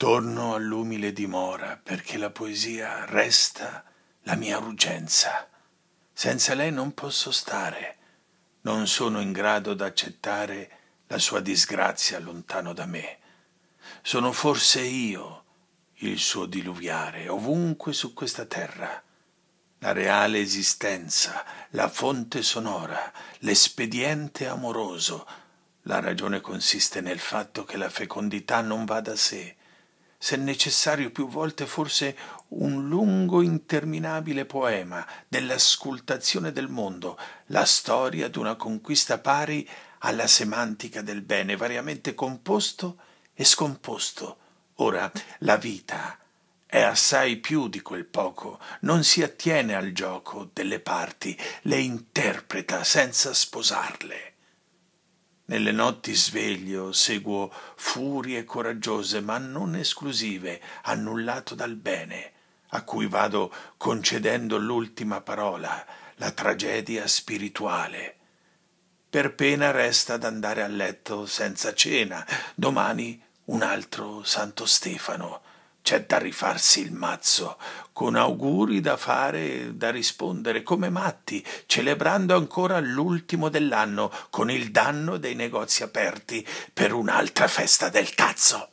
Torno all'umile dimora perché la poesia resta la mia urgenza. Senza lei non posso stare, non sono in grado d'accettare la sua disgrazia lontano da me. Sono forse io il suo diluviare ovunque su questa terra. La reale esistenza, la fonte sonora, l'espediente amoroso. La ragione consiste nel fatto che la fecondità non va da sé se necessario più volte forse un lungo interminabile poema dell'ascultazione del mondo, la storia d'una conquista pari alla semantica del bene, variamente composto e scomposto. Ora, la vita è assai più di quel poco, non si attiene al gioco delle parti, le interpreta senza sposarle. Nelle notti sveglio seguo furie coraggiose, ma non esclusive, annullato dal bene, a cui vado concedendo l'ultima parola, la tragedia spirituale. Per pena resta d'andare a letto senza cena, domani un altro Santo Stefano c'è da rifarsi il mazzo, con auguri da fare, e da rispondere come matti, celebrando ancora l'ultimo dell'anno con il danno dei negozi aperti per un'altra festa del cazzo.